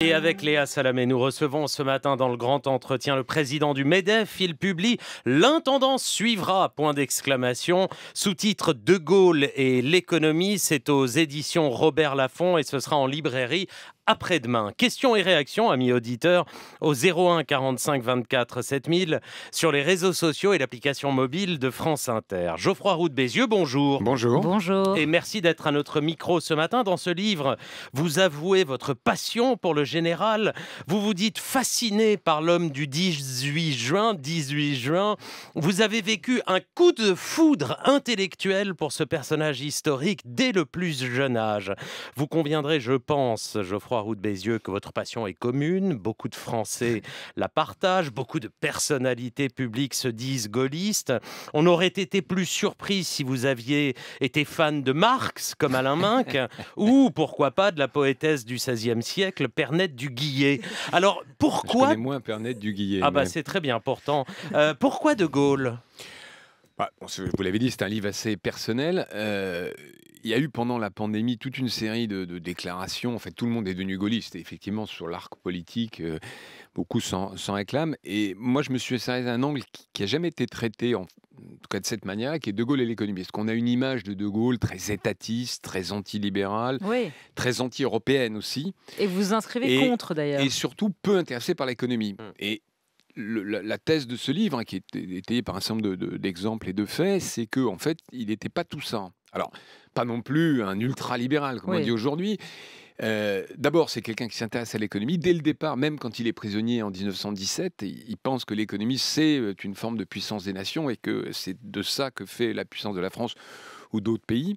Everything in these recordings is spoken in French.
Et avec Léa Salamé, nous recevons ce matin dans le grand entretien le président du MEDEF. Il publie L'intendance suivra, point d'exclamation, sous-titre De Gaulle et l'économie. C'est aux éditions Robert Laffont et ce sera en librairie après-demain. Questions et réactions, amis auditeurs, au 01 45 24 7000 sur les réseaux sociaux et l'application mobile de France Inter. Geoffroy Roux de Bézieux, bonjour. Bonjour. Bonjour. Et merci d'être à notre micro ce matin. Dans ce livre, vous avouez votre passion pour le général. Vous vous dites fasciné par l'homme du 18 juin. 18 juin. Vous avez vécu un coup de foudre intellectuel pour ce personnage historique dès le plus jeune âge. Vous conviendrez, je pense, Geoffroy Croix-Route Bézieux que votre passion est commune. Beaucoup de Français la partagent. Beaucoup de personnalités publiques se disent gaullistes. On aurait été plus surpris si vous aviez été fan de Marx, comme Alain Minck, ou pourquoi pas de la poétesse du XVIe siècle, Pernette du Guillet. Alors pourquoi. moins Pernette du Guillet. Ah, bah c'est très bien important. Euh, pourquoi De Gaulle bah, vous l'avez dit, c'est un livre assez personnel. Euh, il y a eu pendant la pandémie toute une série de, déclarations. En fait, tout le monde est devenu gaulliste. effectivement, sur l'arc politique, euh, beaucoup s'en réclament. Et moi, je me suis serré d'un un angle qui n'a jamais été traité, en, tout cas de cette manière, qui est De Gaulle et l'économie. Parce qu'on a une image de De Gaulle très étatiste, très antilibérale, très anti-européenne aussi. Et vous vous inscrivez contre, d'ailleurs. Et surtout peu intéressé par l'économie. Mmh. Et la, thèse de ce livre, hein, qui est étayée par un certain nombre d'exemples et de faits, c'est que, en fait, il n'était pas tout ça. Alors, pas non plus un ultra-libéral, comme on dit aujourd'hui. Euh, d'abord, c'est quelqu'un qui s'intéresse à l'économie. Dès le départ, même quand il est prisonnier en 1917, il pense que l'économie, c'est euh, une forme de puissance des nations et que c'est de ça que fait la puissance de la France ou d'autres pays.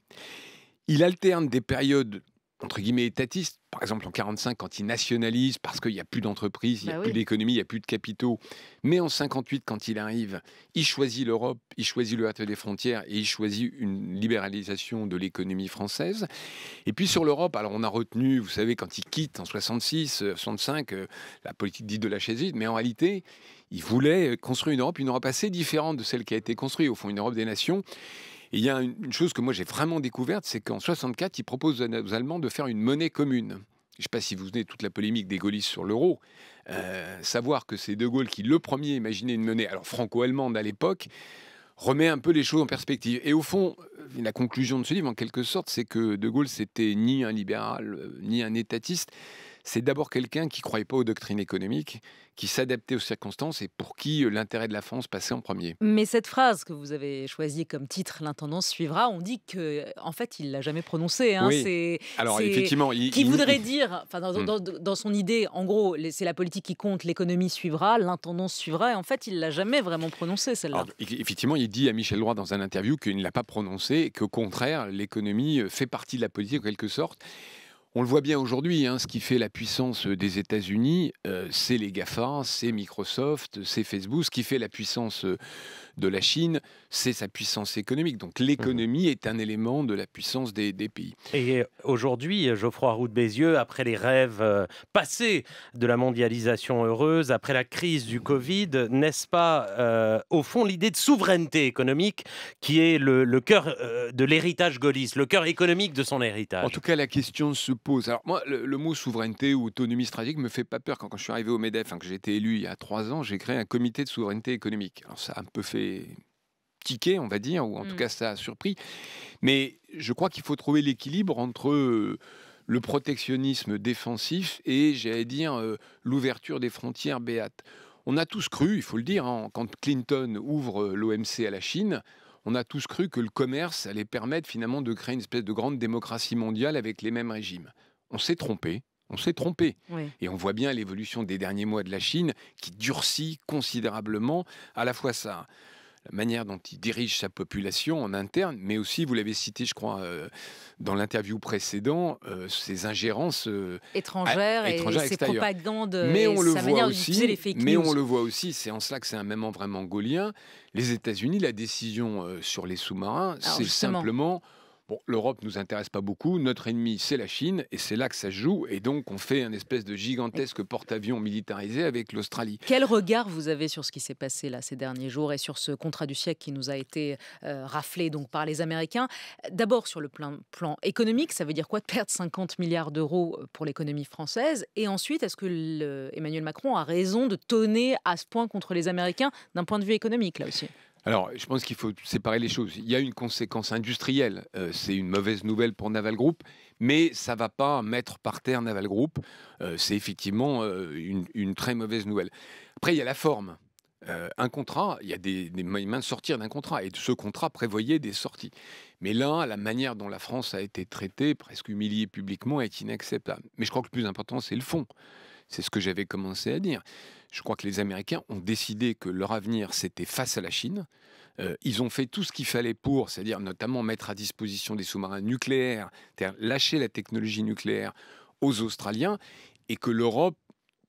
Il alterne des périodes, entre guillemets, étatistes, par exemple, en 45, quand il nationalise, parce qu'il n'y a plus d'entreprises, il n'y a bah plus d'économie, il n'y a plus de capitaux. Mais en 58, quand il arrive, il choisit l'Europe, il choisit le hâte des frontières et il choisit une libéralisation de l'économie française. Et puis sur l'Europe, alors on a retenu, vous savez, quand il quitte en 66, 65, euh, euh, la politique dite de la chaisite, mais en réalité, il voulait euh, construire une Europe, une Europe assez différente de celle qui a été construite, au fond, une Europe des nations il y a une, chose que moi j'ai vraiment découverte, c'est qu'en 64, ils proposent aux Allemands de faire une monnaie commune. Je ne sais pas si vous venez toute la polémique des gaullistes sur l'euro. Euh, savoir que c'est De Gaulle qui, le premier, imaginait une monnaie, alors franco-allemande à l'époque, remet un peu les choses en perspective. Et au fond, euh, la conclusion de ce livre, en quelque sorte, c'est que De Gaulle, c'était ni un libéral, euh, ni un étatiste c'est d'abord quelqu'un qui ne croyait pas aux doctrines économiques, qui s'adaptait aux circonstances et pour qui euh, l'intérêt de la France passait en premier. Mais cette phrase que vous avez choisie comme titre, l'intendance suivra, on dit que en fait il l'a jamais prononcée. Hein. Oui. Alors effectivement, il, qui voudrait dire, hmm. dans, son idée, en gros, c'est la politique qui compte, l'économie suivra, l'intendance suivra. Et en fait, il l'a jamais vraiment prononcée celle-là. effectivement, il dit à Michel Droit dans un interview qu'il ne l'a pas prononcée, qu'au contraire, l'économie euh, fait partie de la politique en quelque sorte. On le voit bien aujourd'hui, hein, ce qui fait la puissance euh, des États-Unis, euh, c'est les GAFA, c'est Microsoft, c'est Facebook. Ce qui fait la puissance euh, de la Chine, c'est sa puissance économique. Donc mmh l'économie est un élément de la puissance des, pays. Et aujourd'hui, Geoffroy Roux de Bézieux, après les rêves passés de la mondialisation heureuse, après la crise du Covid, n'est-ce pas au fond l'idée de souveraineté économique qui est le, le cœur de l'héritage gaulliste, le cœur économique de son héritage En tout cas, la question se pose. Alors moi, le, mot souveraineté ou autonomie stratégique me fait pas peur. Quand, je suis arrivé au MEDEF, hein, que j'ai été élu il y a trois ans, j'ai créé un comité de souveraineté économique. Alors ça a un peu fait tiquer, on va dire, ou en tout hmm. cas ça a surpris. Mais je crois qu'il faut trouver l'équilibre entre euh, le protectionnisme défensif et, j'allais dire, euh, l'ouverture des frontières béates. On a tous cru, il faut le dire, hein, quand Clinton ouvre euh, l'OMC à la Chine, on a tous cru que le commerce allait permettre finalement de créer une espèce de grande démocratie mondiale avec les mêmes régimes. On s'est trompé. On s'est trompé. Et on voit bien l'évolution des derniers mois de la Chine qui durcit considérablement à la fois ça la manière dont il dirige sa population en interne, mais aussi, vous l'avez cité, je crois, euh, dans l'interview précédente, euh, ses ingérences euh, étrangères, et ses propagandes, mais on le voit aussi, Mais on le voit aussi, c'est en cela que c'est un moment vraiment gaulien. Les États-Unis, la décision sur les sous-marins, c'est simplement Bon, l'Europe nous intéresse pas beaucoup. Notre ennemi, c'est la Chine, et c'est là que ça joue. Et donc, on fait un espèce de gigantesque porte-avions militarisé avec l'Australie. Quel regard vous avez sur ce qui s'est passé là ces derniers jours et sur ce contrat du siècle qui nous a été euh, raflé donc par les Américains D'abord sur le plan, économique, ça veut dire quoi de perdre 50 milliards d'euros pour l'économie française Et ensuite, est-ce que Emmanuel Macron a raison de tonner à ce point contre les Américains d'un point de vue économique là aussi alors, je pense qu'il faut séparer les choses. Il y a une conséquence industrielle. Euh, c'est une mauvaise nouvelle pour Naval Group, mais ça ne va pas mettre par terre Naval Group. Euh, c'est effectivement euh, une, très mauvaise nouvelle. Après, il y a la forme. un contrat, il y a des, des moyens de sortir d'un contrat, et ce contrat prévoyait des sorties. Mais là, la manière dont la France a été traitée, presque humiliée publiquement, est inacceptable. Mais je crois que le plus important, c'est le fond. C'est ce que j'avais commencé à dire. Je crois que les Américains ont décidé que leur avenir, c'était face à la Chine. Euh, ils ont fait tout ce qu'il fallait pour, c'est-à-dire notamment mettre à disposition des sous-marins nucléaires, lâcher la technologie nucléaire aux Australiens, et que l'Europe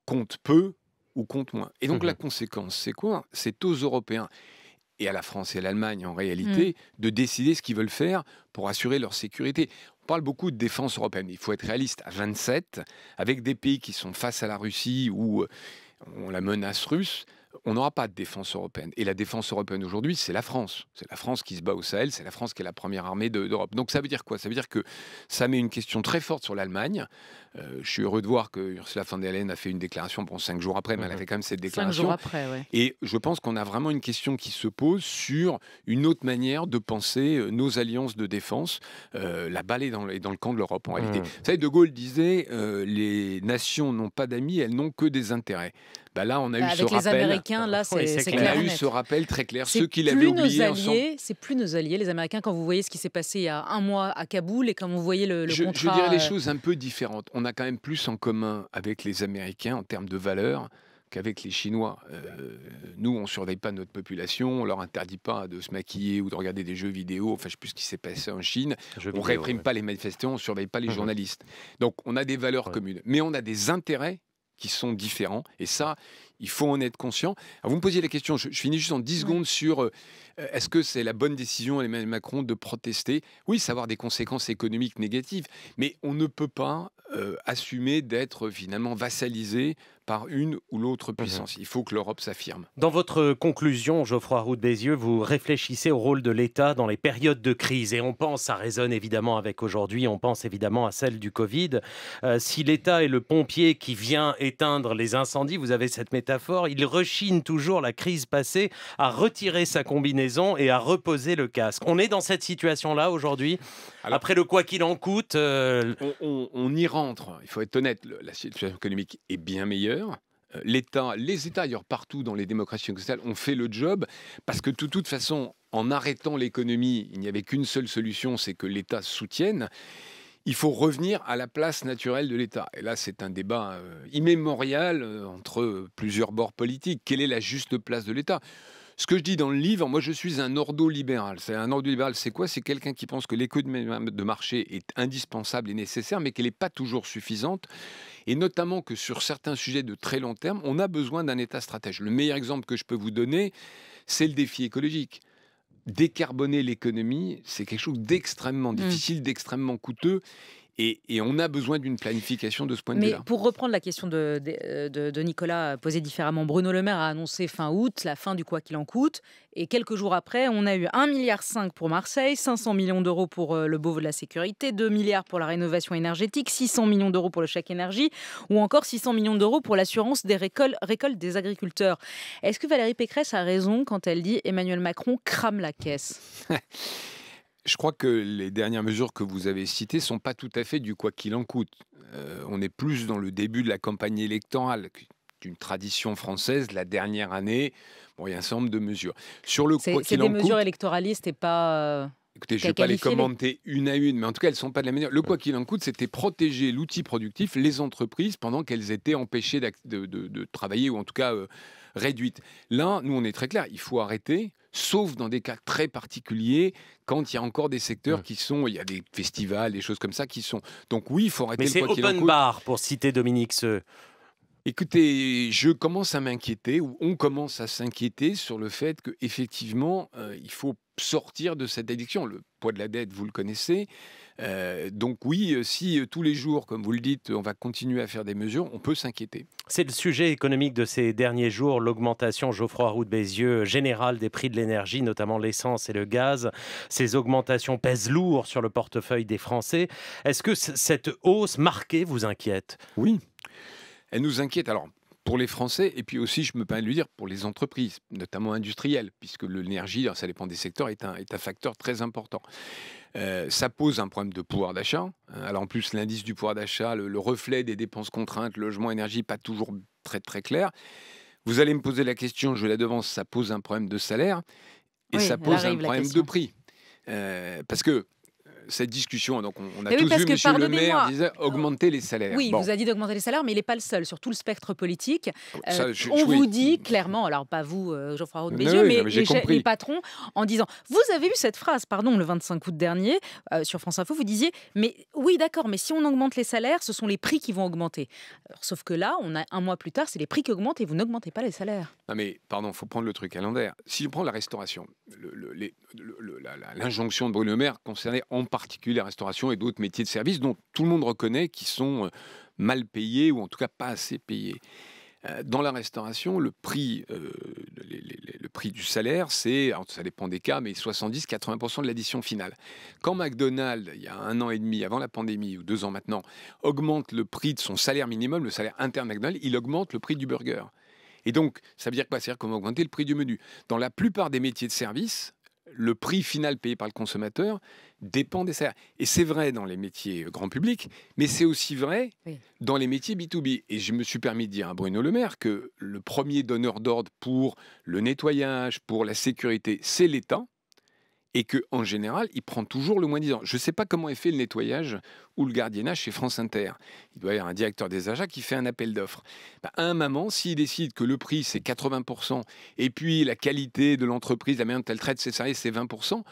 compte peu ou compte moins. Et donc la mmh conséquence, c'est quoi C'est aux Européens et à la France et à l'Allemagne en réalité mm. de décider ce qu'ils veulent faire pour assurer leur sécurité. On parle beaucoup de défense européenne. Il faut être réaliste. À 27, avec des pays qui sont face à la Russie ou euh, on la menace russe, on n'aura pas de défense européenne. Et la défense européenne aujourd'hui, c'est la France. C'est la France qui se bat au Sahel, c'est la France qui est la première armée d'Europe. Donc ça veut dire quoi Ça veut dire que ça met une question très forte sur l'Allemagne. Euh, je suis heureux de voir que Ursula von der Leyen a fait une déclaration, bon, cinq jours après, mais elle a mhm. fait quand même cette déclaration. Cinq jours après, oui. Et je pense qu'on a vraiment une question qui se pose sur une autre manière de penser euh, nos alliances de défense. Euh, la balle est dans, le camp de l'Europe, en réalité. Mhm. Vous savez, De Gaulle disait, les nations n'ont pas d'amis, elles n'ont que des intérêts. Bah là, on a Avec bah, eu ce les Américains, là, ah, c'est clair. On a eu ce rappel très clair. Ceux qui l'avaient oublié. C'est plus nos alliés, les Américains, quand vous voyez ce qui s'est passé il y a un mois à Kaboul et quand vous voyez le, le je, contrat... Je dirais les euh, choses un peu différentes. On a quand même plus en commun avec les Américains en termes de valeurs qu'avec les Chinois. Euh, nous, on ne surveille pas notre population, on leur interdit pas de se maquiller ou de regarder des jeux vidéo, enfin je sais plus ce qui s'est passé en Chine. on ne réprime pas les manifestants, on ne surveille pas les mhm. journalistes. Donc on a des valeurs communes, mais on a des intérêts qui sont différents. Et ça, il faut en être conscient. vous me posiez la question, je, finis juste en 10 secondes sur euh, euh, est-ce que c'est la bonne décision, Emmanuel Macron, de protester Oui, ça va avoir des conséquences économiques négatives, mais on ne peut pas euh, assumer d'être finalement vassalisé par une ou l'autre mhm. puissance. Il faut que l'Europe s'affirme. Dans votre conclusion, Geoffroy route des Bézieux, vous réfléchissez au rôle de l'État dans les périodes de crise. Et on pense, ça résonne évidemment avec aujourd'hui, on pense évidemment à celle du Covid. Euh, si l'État est le pompier qui vient éteindre les incendies, vous avez cette métaphore, il rechigne toujours la crise passée à retirer sa combinaison et à reposer le casque. On est dans cette situation-là aujourd'hui Après le quoi qu'il en coûte euh, on y rentre. Il faut être honnête, la situation économique est bien meilleure euh, L'État, les États ailleurs partout dans les démocraties occidentales ont fait le job parce que de toute façon, en arrêtant l'économie, il n'y avait qu'une seule solution, c'est que l'État soutienne il faut revenir à la place naturelle de l'État. Et là, c'est un débat euh, immémorial euh, entre plusieurs bords politiques. Quelle est la juste place de l'État ce que je dis dans le livre, moi je suis un ordo-libéral. Un ordo c'est quoi C'est quelqu'un qui pense que l'économie de marché est indispensable et nécessaire, mais qu'elle n'est pas toujours suffisante. Et notamment que sur certains sujets de très long terme, on a besoin d'un État stratège. Le meilleur exemple que je peux vous donner, c'est le défi écologique décarboner l'économie, c'est quelque chose d'extrêmement mmh. difficile, d'extrêmement coûteux. Et, on a besoin d'une planification de ce point de vue-là. Mais pour reprendre la question de, Nicolas posée différemment, Bruno Le Maire a annoncé fin août la fin du quoi qu'il en coûte. Et quelques jours après, on a eu 1,5 milliard pour Marseille, 500 millions d'euros pour euh, le Beauvau de la sécurité, 2 milliards pour la rénovation énergétique, 600 millions d'euros pour le chèque énergie ou encore 600 millions d'euros pour l'assurance des récoltes, récoltes des agriculteurs. Est-ce que Valérie Pécresse a raison quand elle dit Emmanuel Macron crame la caisse Je crois que les dernières mesures que vous avez citées sont pas tout à fait du quoi qu'il en coûte. Euh, on est plus dans le début de la campagne électorale d'une tradition française, la dernière année, bon, il y a un certain nombre de mesures. Sur le c'est, c'est des mesures électoralistes et pas... Euh, Écoutez, je ne vais pas les commenter une à une, mais en tout cas, elles ne sont pas de la manière. Le quoi qu'il en coûte, c'était protéger l'outil productif, les entreprises, pendant qu'elles étaient empêchées de, travailler, ou en tout cas euh, réduites. Là, nous, on est très clair, il faut arrêter sauf dans des cas très particuliers, quand il y a encore des secteurs qui sont, il y a des festivals, des choses comme ça qui sont. Donc oui, il faut arrêter. Mais c'est open bar, pour citer Dominique Seux. Écoutez, je commence à m'inquiéter, ou on commence à s'inquiéter sur le fait qu'effectivement, effectivement, euh, il faut sortir de cette addiction. Le poids de la dette, vous le connaissez. Euh, donc oui, euh, si tous les jours, comme vous le dites, on va continuer à faire des mesures, on peut s'inquiéter. C'est le sujet économique de ces derniers jours, l'augmentation, Geoffroy Roux de Bézieux, générale des prix de l'énergie, notamment l'essence et le gaz. Ces augmentations pèsent lourd sur le portefeuille des Français. Est-ce que cette hausse marquée vous inquiète Oui. Elle nous inquiète. Alors, pour les Français, et puis aussi, je me permets de lui dire, pour les entreprises, notamment industrielles, puisque l'énergie, ça dépend des secteurs, est un, est un facteur très important. Euh, ça pose un problème de pouvoir d'achat. Euh, alors en plus, l'indice du pouvoir d'achat, le, reflet des dépenses contraintes, logement, énergie, pas toujours très très clair. Vous allez me poser la question, je la devance, ça pose un problème de salaire et ça pose un problème de prix. Euh, parce que cette discussion. Donc, on, a tous vu le Maire disait augmenter les salaires. Oui, il vous a dit d'augmenter les salaires, mais il n'est pas le seul sur tout le spectre politique. Euh, on vous dit clairement, alors pas vous, euh, Geoffroy françois mais, les, patrons, en disant Vous avez eu cette phrase, pardon, le 25 août dernier, euh, sur France Info, vous disiez Mais oui, d'accord, mais si on augmente les salaires, ce sont les prix qui vont augmenter. sauf que là, on a un mois plus tard, c'est les prix qui augmentent et vous n'augmentez pas les salaires. Non, mais pardon, il faut prendre le truc à l'envers. Si je prends la restauration, l'injonction le, de Bruno Le Maire concernait en particulier particulier la restauration et d'autres métiers de service dont tout le monde reconnaît qu'ils sont euh, mal payés ou en tout cas pas assez payés. Euh, dans la restauration, le prix, euh, le prix du salaire, c'est, ça dépend des cas, mais 70-80% de l'addition finale. Quand McDonald's, il y a un an et demi avant la pandémie, ou deux ans maintenant, augmente le prix de son salaire minimum, le salaire interne McDonald's, il augmente le prix du burger. Et donc, ça veut dire quoi C'est-à-dire qu'on va augmenter le prix du menu. Dans la plupart des métiers de service, le prix final payé par le consommateur dépend des salaires. Et c'est vrai dans les métiers euh, grand public, mais c'est aussi vrai dans les métiers B2B. Et je me suis permis de dire à Bruno Le Maire que le premier donneur d'ordre pour le nettoyage, pour la sécurité, c'est l'État et que en général, il prend toujours le moins 10 ans. Je ne sais pas comment est fait le nettoyage ou le gardiennage chez France Inter. Il doit y avoir un directeur des achats qui fait un appel d'offres. Bah, un moment, s'il décide que le prix c'est 80% et puis la qualité de l'entreprise, la manière dont elle traite ses salariés, c'est 20%,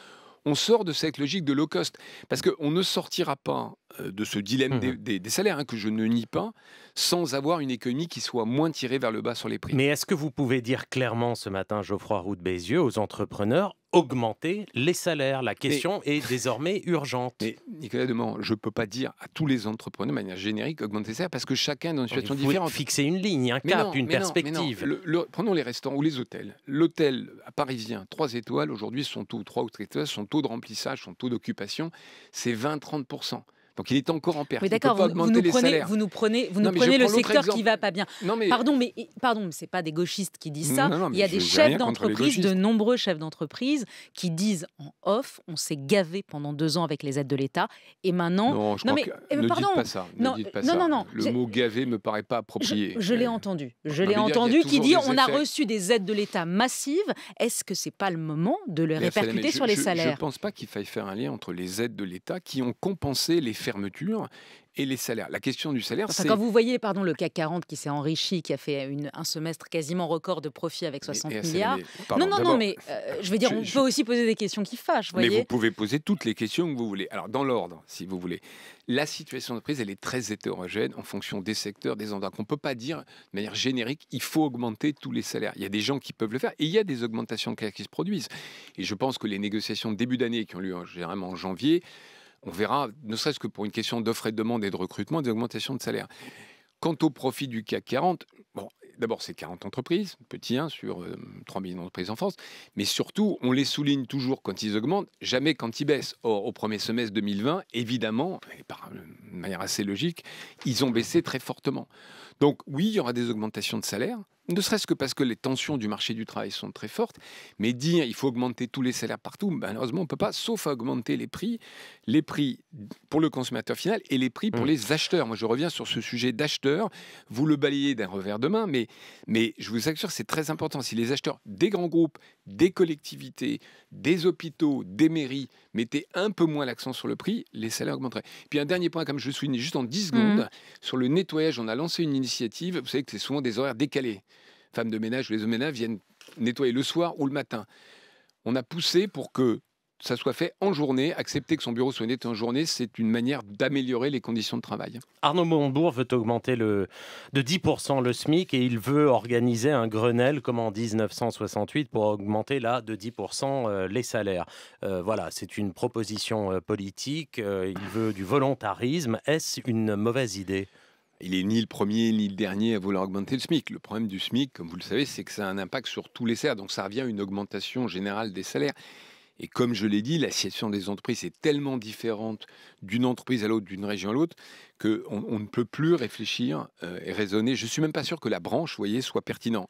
on sort de cette logique de low cost. Parce qu'on ne sortira pas euh, de ce dilemme mmh des, salaires, hein, que je ne nie pas, sans avoir une économie qui soit moins tirée vers le bas sur les prix. Mais est-ce que vous pouvez dire clairement ce matin, Geoffroy Roux de Bézieux, aux entrepreneurs, augmenter les salaires La question est désormais urgente. Nicolas Demont, je ne peux pas dire à tous les entrepreneurs de manière générique augmenter les salaires parce que chacun est dans une situation vous différente. Fixer une ligne, un cap, une perspective. Non, prenons les restaurants ou les hôtels. L'hôtel parisien, 3 étoiles, aujourd'hui, sont taux, 3 étoiles, son taux de remplissage, son taux d'occupation, c'est 20-30%. Donc il est encore en perte. Mais d'accord, vous, nous prenez, vous nous prenez, vous nous prenez le secteur qui qui va pas bien. Non, mais... Pardon, mais pardon, mais c'est pas des gauchistes qui disent ça. il y a des chefs d'entreprise, de nombreux chefs d'entreprise qui disent en off, on s'est gavé pendant deux ans avec les aides de l'État et maintenant. Non, mais, euh, ne Dites pas ça. non, non, Le mot gavé me paraît pas approprié. Je, l'ai entendu. Je l'ai entendu qui dit on a reçu des aides de l'État massives. Est-ce que c'est pas le moment de les répercuter sur les salaires Je ne pense pas qu'il faille faire un lien entre les aides de l'État qui ont compensé les fermeture et les salaires. La question du salaire, c'est... Quand vous voyez pardon, le CAC 40 qui s'est enrichi, qui a fait un semestre quasiment record de profit avec 60 eh, milliards... non, non, non, mais euh, je veux dire, on peut aussi poser des questions qui fâchent, voyez. Mais vous pouvez poser toutes les questions que vous voulez. Alors, dans l'ordre, si vous voulez. La situation de prise, elle est très hétérogène en fonction des secteurs, des endroits. qu'on ne peut pas dire de manière générique, il faut augmenter tous les salaires. Il y a des gens qui peuvent le faire et il y a des augmentations qui se produisent. Et je pense que les négociations de début d'année qui ont lieu généralement en janvier on verra, ne serait-ce que pour une question d'offre et de demande et de recrutement, des augmentations de salaire. Quant au profit du CAC 40, bon, d'abord, c'est 40 entreprises, petit 1 sur 3 euh, millions d'entreprises en France, mais surtout, on les souligne toujours quand ils augmentent, jamais quand ils baissent. Or, au premier semestre 2020, évidemment, et par euh, manière assez logique, ils ont baissé très fortement. Donc, oui, il y aura des augmentations de salaire, ne serait-ce que parce que les tensions du marché du travail sont très fortes, mais dire il faut augmenter tous les salaires partout, malheureusement on ne peut pas, sauf à augmenter les prix, les prix pour le consommateur final et les prix pour mmh. les acheteurs. Moi je reviens sur ce sujet d'acheteurs, vous le balayez d'un revers de main, mais, je vous assure c'est très important. Si les acheteurs des grands groupes, des collectivités, des hôpitaux, des mairies mettaient un peu moins l'accent sur le prix, les salaires augmenteraient. Puis un dernier point, comme je le souligne juste en 10 mmh. secondes, sur le nettoyage, on a lancé une initiative, vous savez que c'est souvent des horaires décalés femmes de ménage ou les hommes de ménage viennent nettoyer le soir ou le matin. On a poussé pour que ça soit fait en journée. Accepter que son bureau soit nettoyé en journée, c'est une manière d'améliorer les conditions de travail. Arnaud Montebourg veut augmenter de 10% le SMIC et il veut organiser un Grenelle comme en 1968 pour augmenter là de 10% euh, les salaires. Euh, voilà, c'est une proposition euh, politique. Il veut du volontarisme. Est-ce une mauvaise idée il est ni le premier ni le dernier à vouloir augmenter le SMIC. Le problème du SMIC, comme vous le savez, c'est que ça a un impact sur tous les salaires. Donc ça revient à une augmentation générale des salaires. Et comme je l'ai dit, la situation des entreprises est tellement différente d'une entreprise à l'autre, d'une région à l'autre, qu'on on ne peut plus réfléchir euh, et raisonner. Je ne suis même pas sûr que la branche, voyez, soit pertinente.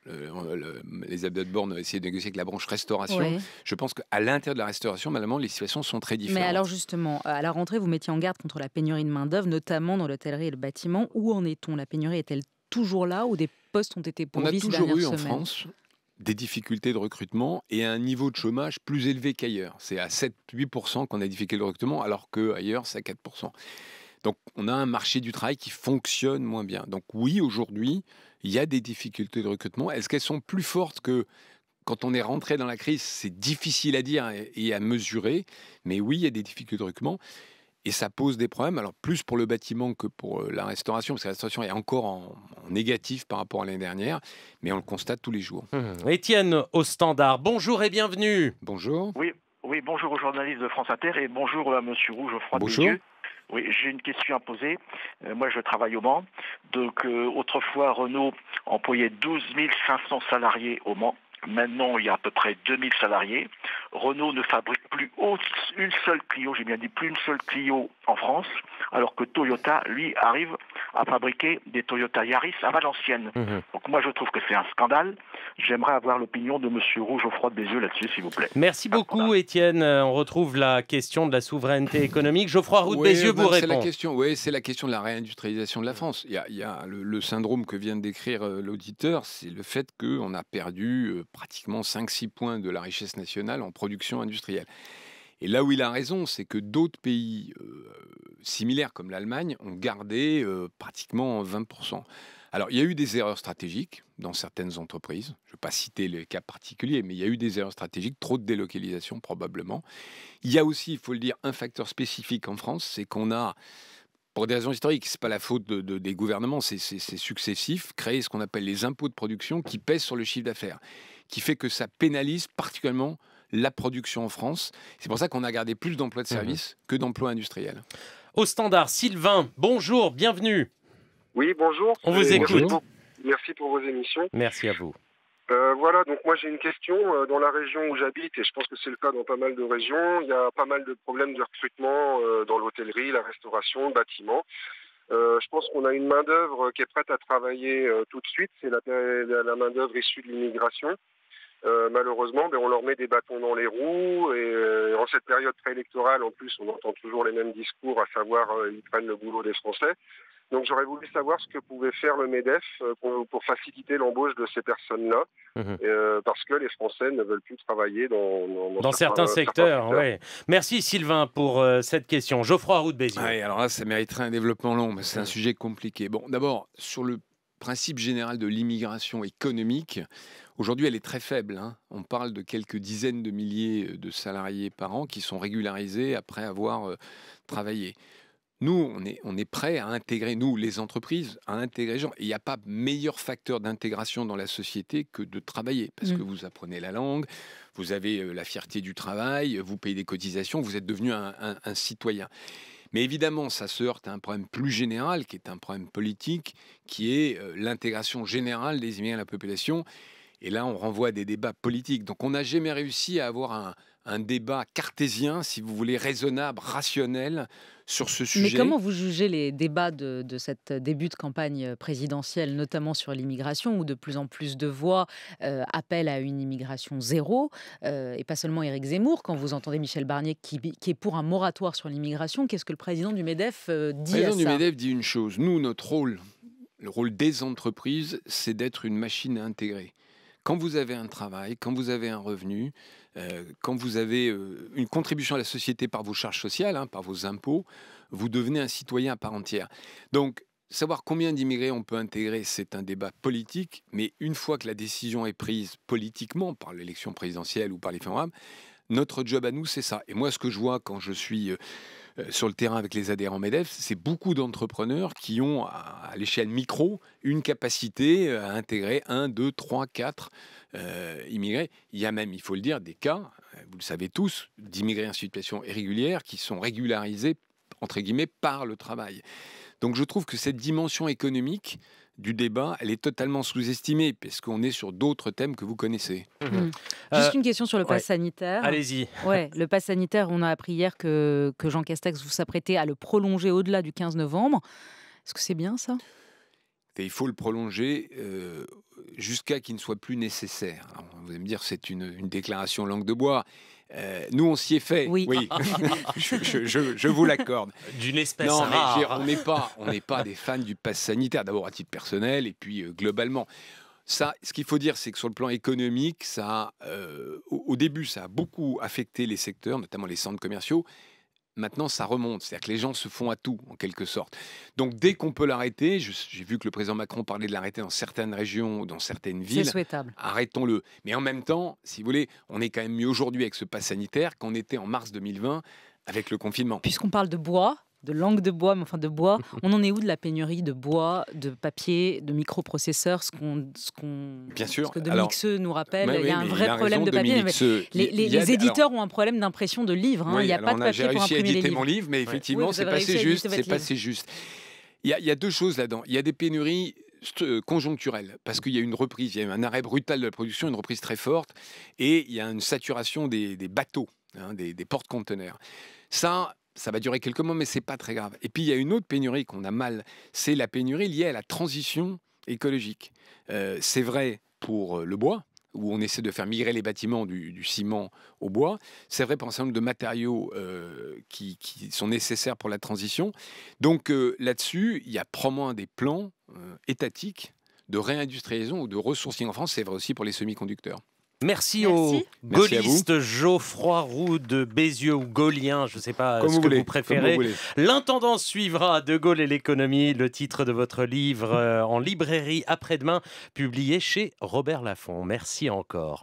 les abdos de borne ont essayé de négocier avec la branche restauration. Je pense qu'à l'intérieur de la restauration, malheureusement, les situations sont très différentes. Mais alors justement, à la rentrée, vous mettiez en garde contre la pénurie de main-d'œuvre, notamment dans l'hôtellerie et le bâtiment. Où en est-on La pénurie est-elle toujours là ou des postes ont été pourvus On a toujours eu en France des difficultés de recrutement et un niveau de chômage plus élevé qu'ailleurs. C'est à 7-8% qu'on a des difficultés de recrutement, alors qu'ailleurs, c'est à 4%. Donc, on a un marché du travail qui fonctionne moins bien. Donc, oui, aujourd'hui, il y a des difficultés de recrutement. Est-ce qu'elles sont plus fortes que quand on est rentré dans la crise C'est difficile à dire et à mesurer. Mais oui, il y a des difficultés de recrutement et ça pose des problèmes, alors plus pour le bâtiment que pour euh, la restauration, parce que la restauration est encore en, négatif par rapport à l'année dernière, mais on le constate tous les jours. Hum, hum. Étienne au standard, bonjour et bienvenue. Bonjour. Oui, oui bonjour aux journalistes de France Inter et bonjour à Monsieur Rouge, Geoffroy Bonjour. Oui, j'ai une question à poser. Euh, moi, je travaille au Mans. Donc, euh, autrefois, Renault employait 12 500 salariés au Mans. Maintenant, il y a à peu près 2 000 salariés. Renault ne fabrique plus une seule Clio, j'ai bien dit plus une seule Clio en France, alors que Toyota, lui, arrive à fabriquer des Toyota Yaris à Valenciennes. Mhm. Donc moi, je trouve que c'est un scandale. J'aimerais avoir l'opinion de M. Rouge au froid des yeux là-dessus, s'il vous plaît. Merci beaucoup, Étienne. Euh, on retrouve la question de la souveraineté économique. Geoffroy Roux des Yeux ben, vous répond. La question, oui, c'est la question de la réindustrialisation de la France. Il y a, le, syndrome que vient décrire euh, l'auditeur, c'est le fait qu'on a perdu euh, pratiquement 5-6 points de la richesse nationale en production industrielle. Et là où il a raison, c'est que d'autres pays euh, similaires comme l'Allemagne ont gardé euh, pratiquement 20%. Alors, il y a eu des erreurs stratégiques dans certaines entreprises. Je ne vais pas citer les cas particuliers, mais il y a eu des erreurs stratégiques, trop de délocalisation probablement. Il y a aussi, il faut le dire, un facteur spécifique en France, c'est qu'on a, pour des raisons historiques, ce n'est pas la faute des gouvernements, c'est successif, créé ce qu'on appelle les impôts de production qui pèsent sur le chiffre d'affaires, qui fait que ça pénalise particulièrement la production en France. C'est pour ça qu'on a gardé plus d'emplois de mhm. service que d'emplois industriels. Au standard, Sylvain, bonjour, bienvenue. Oui, bonjour. On vous écoute. Merci pour vos émissions. Merci à vous. Euh, voilà, donc moi j'ai une question. Euh, dans la région où j'habite, et je pense que c'est le cas dans pas mal de régions, il y a pas mal de problèmes de recrutement euh, dans l'hôtellerie, la restauration, le bâtiment. je pense qu'on a une main-d'œuvre qui est prête à travailler tout de suite. C'est la, la main-d'œuvre issue de l'immigration. Euh, malheureusement, ben, on leur met des bâtons dans les roues. Et euh, en cette période préélectorale, en plus, on entend toujours les mêmes discours, à savoir euh, ils prennent le boulot des Français. Donc j'aurais voulu savoir ce que pouvait faire le MEDEF pour, faciliter l'embauche de ces personnes-là, mhm. parce que les Français ne veulent plus travailler dans, certains, secteurs. Merci Sylvain pour cette question. Geoffroy Roux Béziers. alors là, ça mériterait un développement long, mais c'est un mhm. sujet compliqué. Bon, d'abord, sur le principe général de l'immigration économique, Aujourd'hui, elle est très faible. Hein. On parle de quelques dizaines de milliers euh, de salariés par an qui sont régularisés après avoir euh, travaillé. Nous, on est, on est prêt à intégrer, nous, les entreprises, à intégrer les gens. Il n'y a pas meilleur facteur d'intégration dans la société que de travailler, parce que mm. vous apprenez la langue, vous avez euh, la fierté du travail, vous payez des cotisations, vous êtes devenu un, un citoyen. Mais évidemment, ça se heurte à un problème plus général, qui est un problème politique, qui est l'intégration générale des immigrés à la population. Et là, on renvoie à des débats politiques. Donc on n'a jamais réussi à avoir un, débat cartésien, si vous voulez, raisonnable, rationnel sur ce sujet. Mais comment vous jugez les débats de, de cette début de campagne présidentielle, notamment sur l'immigration, où de plus en plus de voix euh, appellent à une immigration zéro, euh, et pas seulement Éric Zemmour, quand vous entendez Michel Barnier qui, est pour un moratoire sur l'immigration, qu'est-ce que le président du MEDEF euh, dit Le président du MEDEF dit une chose, nous, notre rôle, le rôle des entreprises, c'est d'être une machine à quand vous avez un travail, quand vous avez un revenu, euh, quand vous avez euh, une contribution à la société par vos charges sociales, hein, par vos impôts, vous devenez un citoyen à part entière. Donc, savoir combien d'immigrés on peut intégrer, c'est un débat politique, mais une fois que la décision est prise politiquement par l'élection présidentielle ou par les forums notre job à nous, c'est ça. Et moi, ce que je vois quand je suis euh, euh, sur le terrain avec les adhérents MEDEF, c'est beaucoup d'entrepreneurs qui ont, à l'échelle micro, une capacité euh, à intégrer 1, 2, 3, 4 immigrés. Il y a même, il faut le dire, des cas, vous le savez tous, d'immigrés en situation irrégulière qui sont régularisés, entre guillemets, par le travail. Donc je trouve que cette dimension économique, du débat, elle est totalement sous-estimée, parce qu'on est sur d'autres thèmes que vous connaissez. Mhm. Mhm. Euh, Juste une question sur le pass sanitaire. Allez-y. Ouais, le pass sanitaire, on a appris hier que, que Jean Castex vous s'apprêtait à le prolonger au-delà du 15 novembre. Est-ce que c'est bien ça Il faut le prolonger euh, jusqu'à qu'il ne soit plus nécessaire. vous allez me dire, c'est une, une déclaration langue de bois. Euh, nous, on s'y est fait. Oui. je, vous l'accorde. D'une espèce non, on n'est pas, des fans du pass sanitaire. D'abord à titre personnel et puis euh, globalement. ce qu'il faut dire, c'est que sur le plan économique, ça, euh, au, début, ça a beaucoup affecté les secteurs, notamment les centres commerciaux maintenant ça remonte. C'est-à-dire que les gens se font à tout, en quelque sorte. Donc mmh. dès qu'on peut l'arrêter, j'ai vu que le président Macron parlait de l'arrêter dans certaines régions, dans certaines villes. C'est souhaitable. Arrêtons-le. Mais en même temps, si vous voulez, on est quand même mieux aujourd'hui avec ce pass sanitaire qu'on était en mars 2020 avec le confinement. Puisqu'on parle de bois, de langue de bois, mais enfin de bois. On en est où de la pénurie de bois, de papier, de microprocesseurs, ce qu'on, bien sûr. Ce que Dominique nous rappelle, il y a un vrai problème de papier. les, éditeurs ont un problème d'impression de livres. Hein. il n'y a pas de papier pour imprimer les livres. J'ai réussi à éditer mon livre, mais effectivement, c'est pas assez juste. C'est juste. Il y, a, deux choses là-dedans. Il y a des pénuries euh, conjoncturelles parce qu'il y a une reprise, il y a un arrêt brutal de la production, une reprise très forte, et il y a une saturation des, bateaux, hein, des, des porte-conteneurs. Ça, ça va durer quelques mois, mais c'est pas très grave. Et puis il y a une autre pénurie qu'on a mal, c'est la pénurie liée à la transition écologique. Euh, c'est vrai pour euh, le bois, où on essaie de faire migrer les bâtiments du, ciment au bois. C'est vrai pour un certain nombre de matériaux euh, qui, sont nécessaires pour la transition. Donc là-dessus, il y a probablement des plans étatiques de réindustrialisation ou de ressourcing en France. C'est vrai aussi pour les semi-conducteurs. Merci, au gaulliste Geoffroy Roux de Bézieux ou Gaulien, je ne sais pas ce que vous préférez. L'intendance suivra De Gaulle et l'économie, le titre de votre livre euh, en librairie après-demain, publié chez Robert Laffont. Merci encore.